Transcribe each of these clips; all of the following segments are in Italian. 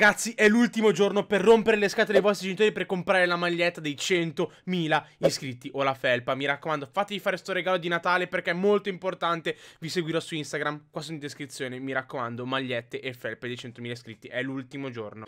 Ragazzi, è l'ultimo giorno per rompere le scatole dei vostri genitori per comprare la maglietta dei 100.000 iscritti o la felpa. Mi raccomando, fatevi fare questo regalo di Natale perché è molto importante. Vi seguirò su Instagram, qua sono in descrizione. Mi raccomando, magliette e felpe dei 100.000 iscritti. È l'ultimo giorno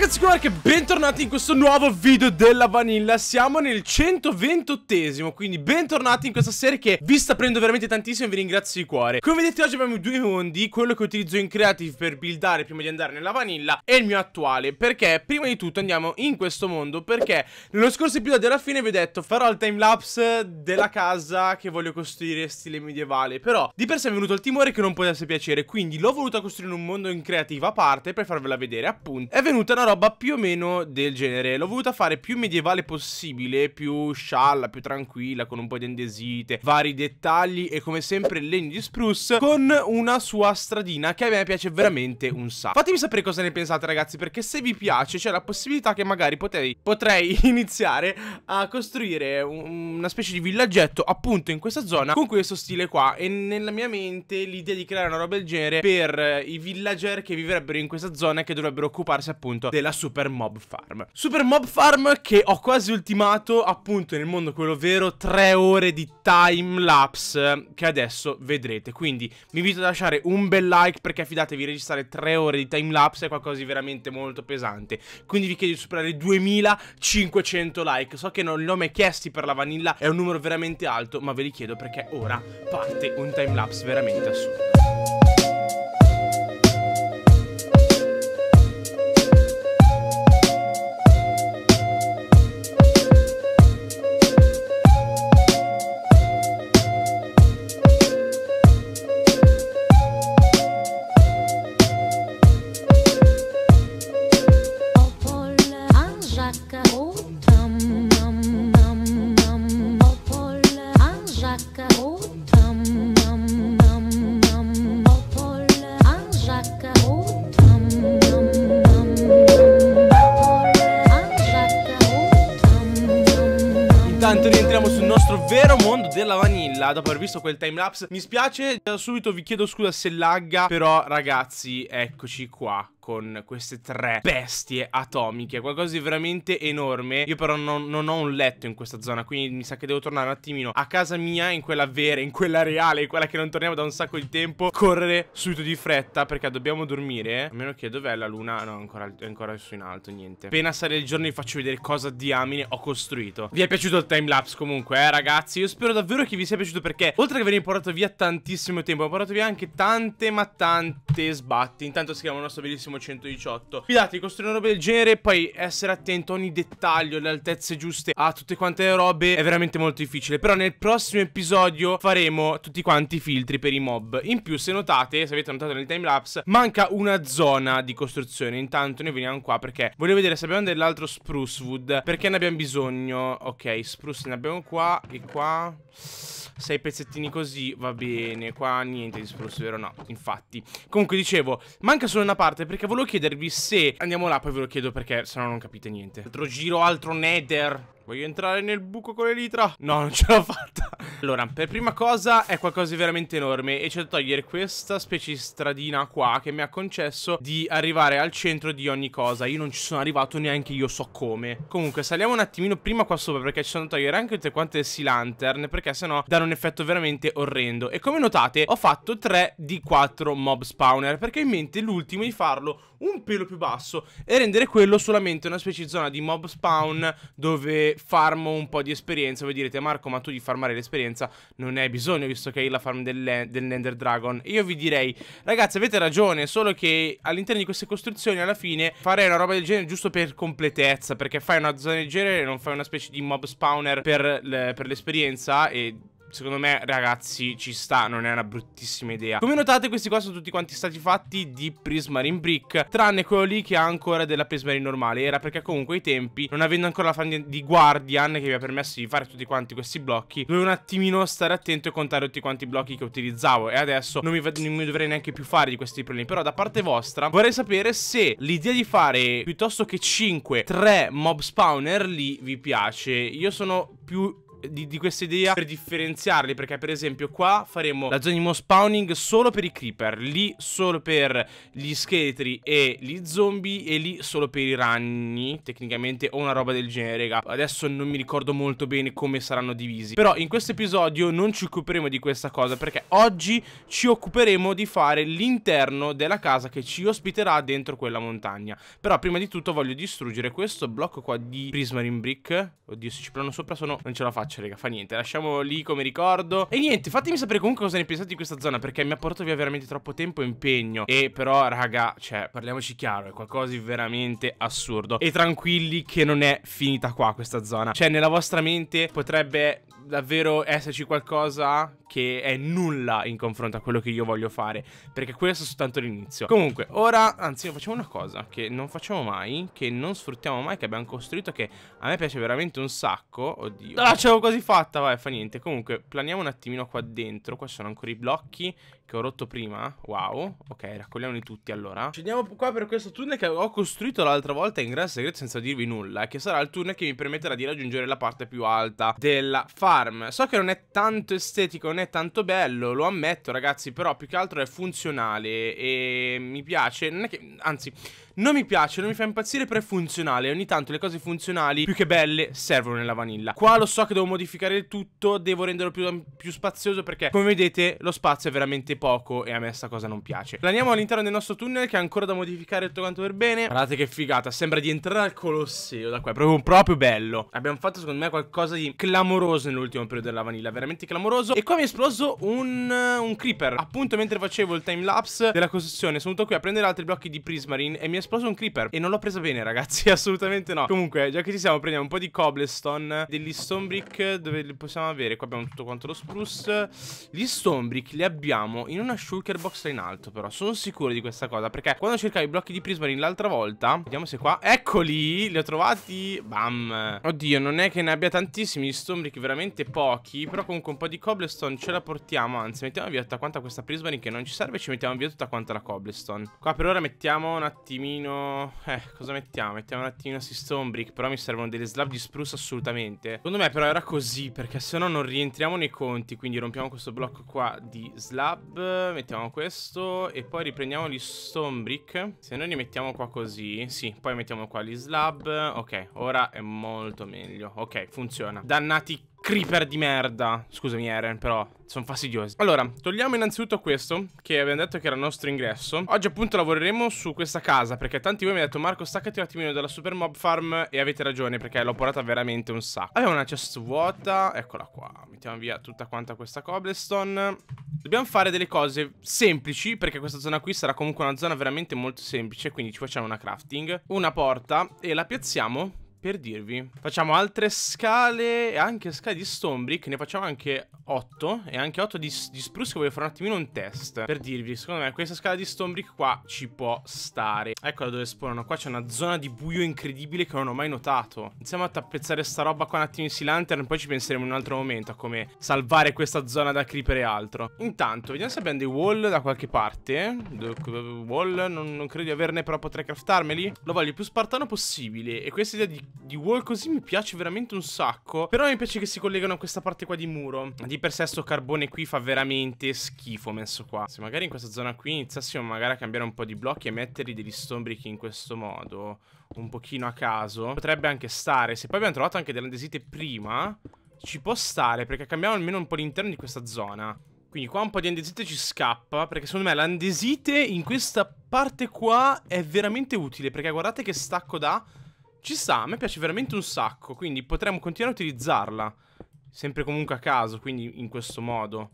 ragazzi, guarda che bentornati in questo nuovo video della Vanilla Siamo nel 128esimo, quindi bentornati in questa serie che vi sta prendendo veramente tantissimo e vi ringrazio di cuore Come vedete oggi abbiamo due mondi, quello che utilizzo in Creative per buildare prima di andare nella Vanilla e il mio attuale Perché prima di tutto andiamo in questo mondo, perché nello scorso episodio alla fine vi ho detto farò il timelapse della casa che voglio costruire stile medievale Però di per sé è venuto il timore che non potesse piacere, quindi l'ho voluta costruire in un mondo in Creative a parte per farvela vedere appunto È venuta una roba più o meno del genere. L'ho voluta fare più medievale possibile, più scialla, più tranquilla, con un po' di endesite, vari dettagli e come sempre legno di spruce con una sua stradina che a me piace veramente un sacco. Fatemi sapere cosa ne pensate ragazzi perché se vi piace c'è la possibilità che magari potei, potrei iniziare a costruire un, una specie di villaggetto appunto in questa zona con questo stile qua e nella mia mente l'idea di creare una roba del genere per i villager che vivrebbero in questa zona e che dovrebbero occuparsi appunto della Super Mob Farm. Super Mob Farm che ho quasi ultimato appunto nel mondo quello vero tre ore di time lapse che adesso vedrete. Quindi vi invito a lasciare un bel like perché fidatevi registrare tre ore di time lapse è qualcosa di veramente molto pesante. Quindi vi chiedo di superare 2500 like. So che non li ho mai chiesti per la vanilla, è un numero veramente alto, ma ve li chiedo perché ora parte un time lapse veramente assurdo. Anjaka, oh, tam, mam, mam, mam, opol, Anjaka, oh, tam, mam, mam, mam, opol, Anjaka, oh, tam, mam, mam, opol, Anjaka, oh, tam, mam. Intanto rientriamo sul nostro vero mondo della vanilla dopo aver visto quel timelapse. Mi spiace, da subito vi chiedo scusa se lagga, però ragazzi, eccoci qua con queste tre bestie atomiche, qualcosa di veramente enorme. Io però non, non, ho un letto in questa zona, quindi mi sa che devo tornare un attimino a casa mia, in quella vera, in quella reale, in quella che non torniamo da un sacco di tempo, correre subito di fretta perché dobbiamo dormire. A meno che dov'è la luna? No, ancora, ancora su in alto, niente. Appena sale il giorno vi faccio vedere cosa diamine ho costruito. Vi è piaciuto il timelapse comunque, eh ragazzi? Io spero davvero che vi sia piaciuto perché oltre che aver portato via tantissimo tempo, ho portato via anche tante ma tante sbatti. Intanto scriviamo il nostro bellissimo Massimo 118 Fidati, costruire una roba del genere e poi essere attento a ogni dettaglio, le altezze giuste A tutte quante le robe è veramente molto difficile Però nel prossimo episodio faremo tutti quanti i filtri per i mob In più se notate, se avete notato nel timelapse Manca una zona di costruzione Intanto noi veniamo qua perché volevo vedere se abbiamo dell'altro spruce wood Perché ne abbiamo bisogno Ok, spruce ne abbiamo qua e qua Sei pezzettini così, va bene Qua niente di spruce, vero no? Infatti Comunque dicevo, manca solo una parte perché volevo chiedervi se... Andiamo là, poi ve lo chiedo perché se no non capite niente. Altro giro, altro nether. Voglio entrare nel buco con l'elitra. No, non ce l'ho fatta. Allora, per prima cosa è qualcosa di veramente enorme e c'è da togliere questa specie di stradina qua che mi ha concesso di arrivare al centro di ogni cosa. Io non ci sono arrivato neanche io so come. Comunque, saliamo un attimino prima qua sopra perché ci sono da togliere anche tutte quante le sea lantern perché sennò danno un effetto veramente orrendo. E come notate, ho fatto 3 di 4 mob spawner perché ho in mente l'ultimo di farlo un pelo più basso e rendere quello solamente una specie di zona di mob spawn dove farmo un po' di esperienza. Voi direte, Marco, ma tu di farmare l'esperienza non ne hai bisogno, visto che hai la farm del, del Nender Dragon. Io vi direi, ragazzi, avete ragione, solo che all'interno di queste costruzioni, alla fine, farei una roba del genere giusto per completezza, perché fai una zona del genere e non fai una specie di mob spawner per l'esperienza e Secondo me, ragazzi, ci sta, non è una bruttissima idea. Come notate, questi qua sono tutti quanti stati fatti di Prismarine Brick, tranne quello lì che ha ancora della Prismarine normale. Era perché comunque ai tempi, non avendo ancora la fan di Guardian che mi ha permesso di fare tutti quanti questi blocchi, dovevo un attimino stare attento e contare tutti quanti i blocchi che utilizzavo. E adesso non mi, non mi dovrei neanche più fare di questi problemi. Però da parte vostra vorrei sapere se l'idea di fare piuttosto che 5, 3 mob spawner lì vi piace. Io sono più di, di questa idea per differenziarli perché per esempio qua faremo la zona di spawning solo per i creeper lì solo per gli scheletri e gli zombie e lì solo per i ragni tecnicamente o una roba del genere raga adesso non mi ricordo molto bene come saranno divisi però in questo episodio non ci occuperemo di questa cosa perché oggi ci occuperemo di fare l'interno della casa che ci ospiterà dentro quella montagna però prima di tutto voglio distruggere questo blocco qua di prismarine brick oddio se ci plano sopra sono non ce la faccio faccio, raga, fa niente. Lasciamo lì come ricordo. E niente, fatemi sapere comunque cosa ne pensate di questa zona, perché mi ha portato via veramente troppo tempo e impegno. E però, raga, cioè, parliamoci chiaro, è qualcosa di veramente assurdo. E tranquilli che non è finita qua questa zona. Cioè, nella vostra mente potrebbe davvero esserci qualcosa che è nulla in confronto a quello che io voglio fare, perché questo è soltanto l'inizio. Comunque, ora, anzi, facciamo una cosa che non facciamo mai, che non sfruttiamo mai, che abbiamo costruito, che a me piace veramente un sacco, oddio. Ah, ce l'avevo quasi fatta, vai, fa niente. Comunque, planiamo un attimino qua dentro, qua sono ancora i blocchi che ho rotto prima, wow, ok, raccogliamoli tutti allora. Scendiamo qua per questo tunnel che ho costruito l'altra volta in grande segreto senza dirvi nulla, eh, che sarà il tunnel che mi permetterà di raggiungere la parte più alta della fase Farm. So che non è tanto estetico, non è tanto bello, lo ammetto ragazzi, però più che altro è funzionale e mi piace. Non è che, anzi, non mi piace, non mi fa impazzire, però è funzionale. Ogni tanto le cose funzionali, più che belle, servono nella vanilla. Qua lo so che devo modificare il tutto, devo renderlo più, più spazioso perché, come vedete, lo spazio è veramente poco e a me sta cosa non piace. Planiamo all'interno del nostro tunnel che è ancora da modificare tutto quanto per bene. Guardate che figata, sembra di entrare al Colosseo da qua, è proprio, proprio bello. Abbiamo fatto, secondo me, qualcosa di clamoroso nell'ultimo periodo della vanilla, veramente clamoroso. E qua mi è esploso un, un creeper, appunto mentre facevo il time lapse della costruzione. Sono venuto qui a prendere altri blocchi di prismarine e mi è esploso esploso un creeper e non l'ho presa bene ragazzi, assolutamente no Comunque, già che ci siamo, prendiamo un po' di cobblestone Degli stone brick, dove li possiamo avere? Qua abbiamo tutto quanto lo spruce Gli stone brick li abbiamo in una shulker box là in alto però Sono sicuro di questa cosa, perché quando cercavo i blocchi di prismarine l'altra volta Vediamo se qua, eccoli, li ho trovati Bam Oddio, non è che ne abbia tantissimi, gli stone brick veramente pochi Però comunque un po' di cobblestone ce la portiamo Anzi, mettiamo via tutta quanta questa prismarine che non ci serve Ci mettiamo via tutta quanta la cobblestone Qua per ora mettiamo un attimino attimino... Eh, cosa mettiamo? Mettiamo un attimino si stone brick, però mi servono delle slab di spruce assolutamente. Secondo me però era così, perché se no non rientriamo nei conti, quindi rompiamo questo blocco qua di slab, mettiamo questo e poi riprendiamo gli stone brick. Se noi li mettiamo qua così, sì, poi mettiamo qua gli slab, ok, ora è molto meglio. Ok, funziona. Dannati creeper di merda. Scusami, Eren, però sono fastidiosi. Allora, togliamo innanzitutto questo, che abbiamo detto che era il nostro ingresso. Oggi appunto lavoreremo su questa casa, perché tanti di voi mi hanno detto Marco, staccati un attimino dalla super mob farm e avete ragione, perché l'ho portata veramente un sacco. Abbiamo una chest vuota, eccola qua. Mettiamo via tutta quanta questa cobblestone. Dobbiamo fare delle cose semplici, perché questa zona qui sarà comunque una zona veramente molto semplice, quindi ci facciamo una crafting, una porta e la piazziamo per dirvi. Facciamo altre scale e anche scale di stone brick ne facciamo anche 8 e anche 8 di, di Spruce che voglio fare un attimino un test per dirvi, secondo me questa scala di stone brick qua ci può stare. Eccola dove spawnano, qua c'è una zona di buio incredibile che non ho mai notato. Iniziamo a tappezzare sta roba qua un attimo in sea lantern poi ci penseremo in un altro momento a come salvare questa zona da creeper e altro. Intanto, vediamo se abbiamo dei wall da qualche parte. Wall, non, non credo di averne, però potrei craftarmeli. Lo voglio il più spartano possibile e questa idea di di wall così mi piace veramente un sacco. Però mi piace che si collegano a questa parte qua di muro. Di per sé sto carbone qui fa veramente schifo messo qua. Se magari in questa zona qui iniziassimo magari a cambiare un po' di blocchi e metterli degli stombrichi in questo modo, un pochino a caso, potrebbe anche stare. Se poi abbiamo trovato anche dell'andesite prima, ci può stare perché cambiamo almeno un po' l'interno di questa zona. Quindi qua un po' di andesite ci scappa Perché secondo me l'andesite in questa parte qua è veramente utile Perché guardate che stacco da ci sta, a me piace veramente un sacco, quindi potremmo continuare a utilizzarla. Sempre comunque a caso, quindi in questo modo.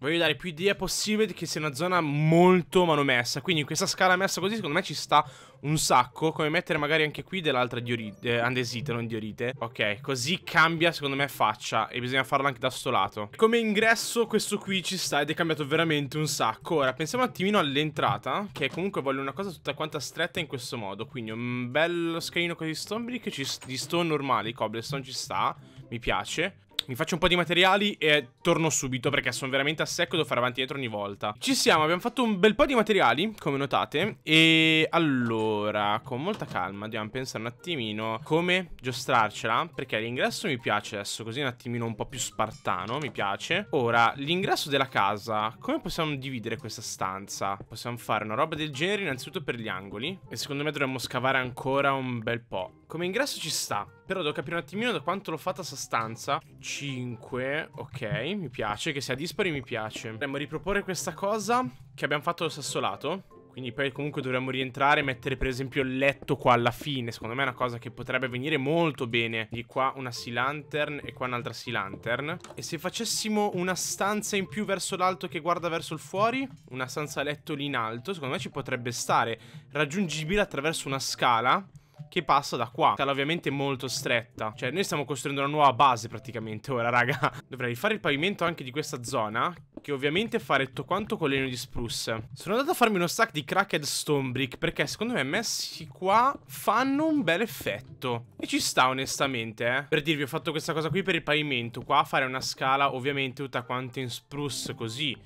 Voglio dare più idea possibile che sia una zona molto manomessa. Quindi in questa scala messa così, secondo me ci sta un sacco. Come mettere magari anche qui dell'altra eh, andesite, non diorite. Ok, così cambia secondo me faccia. E bisogna farlo anche da sto lato. Come ingresso questo qui ci sta ed è cambiato veramente un sacco. Ora, pensiamo un attimino all'entrata. Che comunque voglio una cosa tutta quanta stretta in questo modo. Quindi un bello scalino così di stone brick. di stone normali, cobblestone ci sta. Mi piace. Mi faccio un po' di materiali e torno subito perché sono veramente a secco, e devo fare avanti e dietro ogni volta. Ci siamo, abbiamo fatto un bel po' di materiali, come notate. E allora, con molta calma, dobbiamo pensare un attimino come giostrarcela. Perché l'ingresso mi piace adesso, così un attimino un po' più spartano, mi piace. Ora, l'ingresso della casa, come possiamo dividere questa stanza? Possiamo fare una roba del genere innanzitutto per gli angoli. E secondo me dovremmo scavare ancora un bel po'. Come ingresso ci sta, però devo capire un attimino da quanto l'ho fatta sta stanza. 5, ok, mi piace, che sia dispari mi piace. Dovremmo riproporre questa cosa che abbiamo fatto lo al lato Quindi poi comunque dovremmo rientrare e mettere per esempio il letto qua alla fine. Secondo me è una cosa che potrebbe venire molto bene. Di qua una sea lantern e qua un'altra sea lantern. E se facessimo una stanza in più verso l'alto che guarda verso il fuori, una stanza letto lì in alto, secondo me ci potrebbe stare. Raggiungibile attraverso una scala che passa da qua. Sarà cioè, ovviamente molto stretta. Cioè, noi stiamo costruendo una nuova base praticamente ora, raga. Dovrei fare il pavimento anche di questa zona, che ovviamente fare tutto quanto con legno di spruce. Sono andato a farmi uno stack di cracked stone brick, perché secondo me messi qua fanno un bel effetto. E ci sta onestamente, eh. Per dirvi, ho fatto questa cosa qui per il pavimento. Qua fare una scala ovviamente tutta quanta in spruce, così.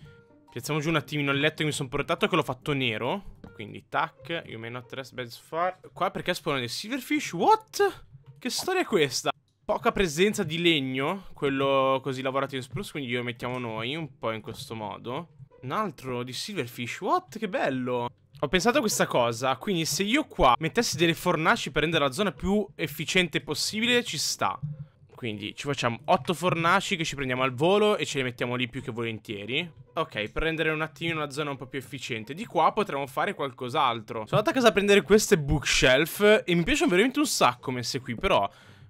Piazziamo giù un attimino il letto che mi sono portato, che l'ho fatto nero. Quindi tac, you may not trespass far. Qua perché spawnano dei silverfish? What? Che storia è questa? Poca presenza di legno, quello così lavorato in spruce, quindi lo mettiamo noi un po' in questo modo. Un altro di silverfish, what? Che bello! Ho pensato a questa cosa, quindi se io qua mettessi delle fornaci per rendere la zona più efficiente possibile, ci sta. Quindi ci facciamo 8 fornaci che ci prendiamo al volo e ce li mettiamo lì più che volentieri. Ok, per rendere un attimino una zona un po' più efficiente. Di qua potremmo fare qualcos'altro. Sono andato a casa a prendere queste bookshelf e mi piacciono veramente un sacco messe qui, però...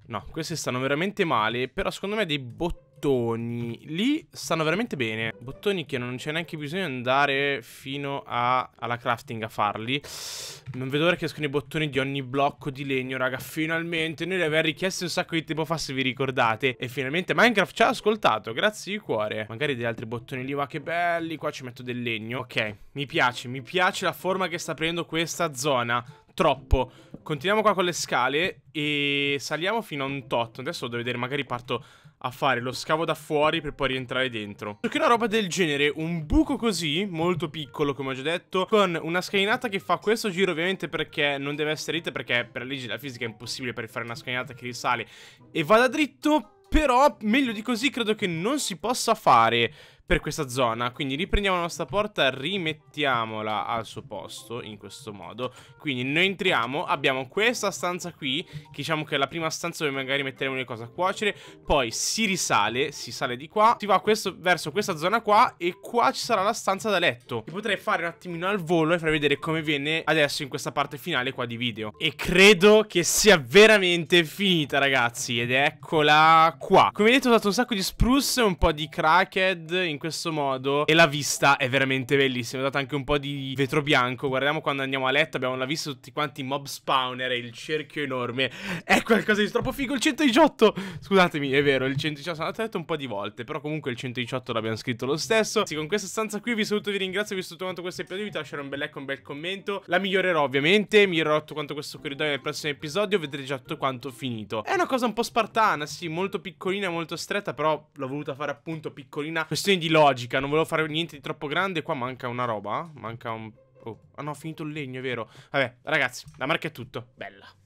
No, queste stanno veramente male, però secondo me dei bottoni bottoni lì stanno veramente bene. Bottoni che non c'è neanche bisogno di andare fino a, alla crafting a farli. Non vedo ora che escono i bottoni di ogni blocco di legno, raga. Finalmente, noi li avevamo richiesti un sacco di tempo fa, se vi ricordate. E finalmente Minecraft ci ha ascoltato, grazie di cuore. Magari degli altri bottoni lì, ma che belli. Qua ci metto del legno. Ok, mi piace, mi piace la forma che sta prendendo questa zona troppo. Continuiamo qua con le scale e saliamo fino a un tot. Adesso devo vedere, magari parto a fare lo scavo da fuori per poi rientrare dentro. Perché una roba del genere, un buco così, molto piccolo come ho già detto, con una scalinata che fa questo giro ovviamente perché non deve essere dritta perché per la legge della fisica è impossibile per fare una scalinata che risale e vada dritto, però meglio di così credo che non si possa fare per questa zona. Quindi riprendiamo la nostra porta, rimettiamola al suo posto in questo modo. Quindi noi entriamo, abbiamo questa stanza qui, che diciamo che è la prima stanza dove magari metteremo le cose a cuocere, poi si risale, si sale di qua, si va questo, verso questa zona qua e qua ci sarà la stanza da letto. Che potrei fare un attimino al volo e far vedere come viene adesso in questa parte finale qua di video. E credo che sia veramente finita ragazzi, ed eccola qua. Come vedete ho usato un sacco di spruce, un po' di crackhead in in questo modo e la vista è veramente bellissima. Ho dato anche un po' di vetro bianco. Guardiamo quando andiamo a letto, abbiamo la vista tutti quanti mob spawner e il cerchio enorme. È qualcosa di troppo figo. Il 118, scusatemi, è vero, il 118 sono andato a letto un po' di volte, però comunque il 118 l'abbiamo scritto lo stesso. Sì, con questa stanza qui vi saluto, vi ringrazio, vi tutto quanto questo episodio, vi lascerò un bel like, un bel commento. La migliorerò ovviamente, migliorerò tutto quanto questo corridoio nel prossimo episodio, vedrete già tutto quanto finito. È una cosa un po' spartana, sì, molto piccolina, molto stretta, però l'ho voluta fare appunto piccolina. Questione di di logica, non volevo fare niente di troppo grande. Qua manca una roba, manca un... Oh, ah no, ho finito il legno, è vero. Vabbè, ragazzi, la marca è tutto. Bella.